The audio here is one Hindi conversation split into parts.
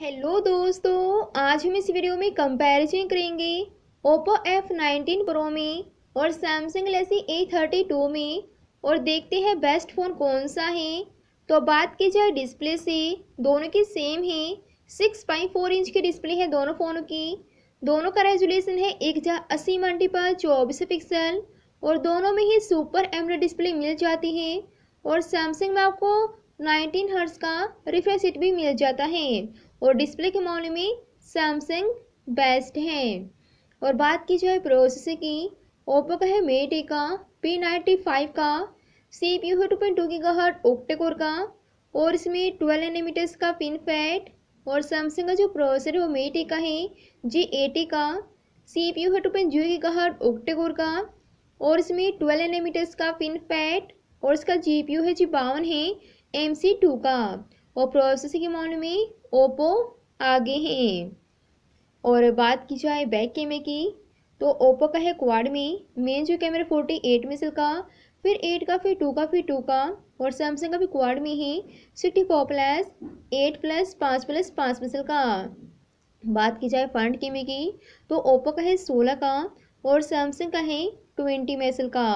हेलो दोस्तों आज हम इस वीडियो में कंपैरिजन करेंगे ओप्पो एफ नाइनटीन प्रो में और सैमसंग लेसी ए थर्टी टू में और देखते हैं बेस्ट फ़ोन कौन सा है तो बात की जाए डिस्प्ले से दोनों की सेम है सिक्स पॉइंट फोर इंच की डिस्प्ले है दोनों फ़ोनों की दोनों का रेजुलेशन है एक हज़ार अस्सी मल्टीपल चौबीस पिक्सल और दोनों में ही सुपर एमरा डिस्प्ले मिल जाती है और सैमसंग में आपको 19 हर्ट्स का रिफ्रेश भी मिल जाता है और डिस्प्ले के मामले में सैमसंग बेस्ट है और बात की जाए प्रोसेसर की ओप्पो का है मेटे का पी नाइन्टी फाइव का सी पी यू है टू पॉइंट टू की का हर्ट ओक्टेकोर का और इसमें ट्वेल्व एनिमीटर्स का पिन फैट और सैमसंग का जो प्रोसेसर है वो मेटे का है जी एटी का सी पी यू है टू पॉइंट जीरो की का हर्ट ओक्टेकोर का और इसमें ट्वेल्व एनिमीटर्स का पिन फैट और इसका जी पी यू है जी बावन है एम सी टू का और प्रोसेसर के मामले में ओप्पो आगे हैं और बात की जाए बैक कैमरे की तो ओप्पो का है क्वाड में मेन जो कैमरा फोर्टी एट मेसल का फिर एट का फिर टू का फिर टू का और सैमसंग का भी क्वाड में है sixty four plus eight plus पाँच प्लस पाँच मेसल का बात की जाए फ्रंट कैमरे की तो ओप्पो का है सोलह का और सैमसंग का है ट्वेंटी मेसल का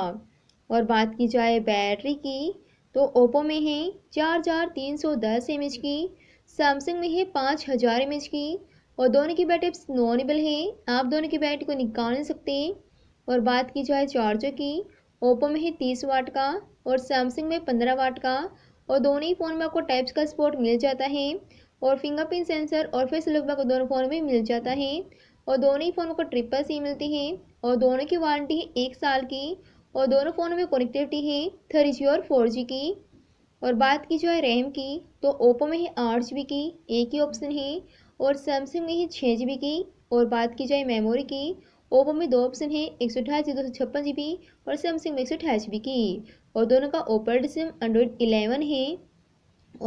और बात की जाए बैटरी की तो ओप्पो में है चार चार तीन सौ दस एम एच की सैमसंग में है पाँच हज़ार एम एच की और दोनों की बैटरी नॉनेबल है आप दोनों की बैटरी को निकाल नहीं सकते और बात की जाए चार्जर की ओप्पो में है तीस वाट का और सैमसंग में पंद्रह वाट का और दोनों ही फ़ोन में आपको टाइप्स का सपोर्ट मिल जाता है और फिंगरप्रिंट सेंसर और फेस लुक बैक दोनों फ़ोन में मिल जाता है और दोनों ही फ़ोन को ट्रिपल सी मिलती है और दोनों की वारंटी है एक साल की और दोनों फ़ोन में कनेक्टिविटी है थ्री जी और फोर जी की और बात की जाए रैम की तो ओप्पो में है आठ जी बी की एक ही ऑप्शन है और सैमसंग में है छः जी बी की और बात की जाए मेमोरी की ओप्पो में दो ऑप्शन है एक सौ अठाईस दो सौ छप्पन जी बी और सैमसंग में एक सौ अठाईस जी बी की और दोनों का ओपर सिम एंड्रॉयड इलेवन है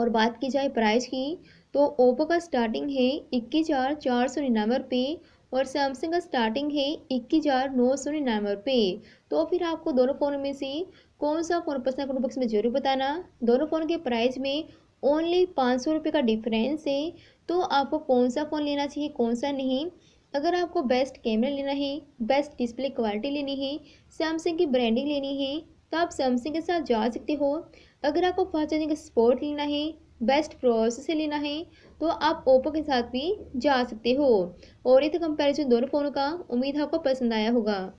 और बात की जाए प्राइस की तो ओप्पो का स्टार्टिंग है इक्कीस हज़ार चार सौ निन्यानवे रुपये और सैमसंग का स्टार्टिंग है इक्कीस हज़ार नौ सौ निन्यानवे रुपये तो फिर आपको दोनों फ़ोन में से कौन सा फ़ोन पसंद कमेंट बॉक्स में ज़रूर बताना दोनों फ़ोन के प्राइस में ओनली पाँच सौ रुपये का डिफरेंस है तो आपको कौन सा फ़ोन लेना चाहिए कौन सा नहीं अगर आपको बेस्ट कैमरा लेना है बेस्ट डिस्प्ले क्वालिटी लेनी है सैमसंग की ब्रांडिंग लेनी है तो आप सैमसंग के साथ जा सकते हो अगर आपको फास्ट चार्जिंग का स्पोर्ट लेना है बेस्ट प्रोसेस से लेना है तो आप ओप्पो के साथ भी जा सकते हो और ये तो कंपेरिजन दोनों फ़ोनों का उम्मीद है आपको पसंद आया होगा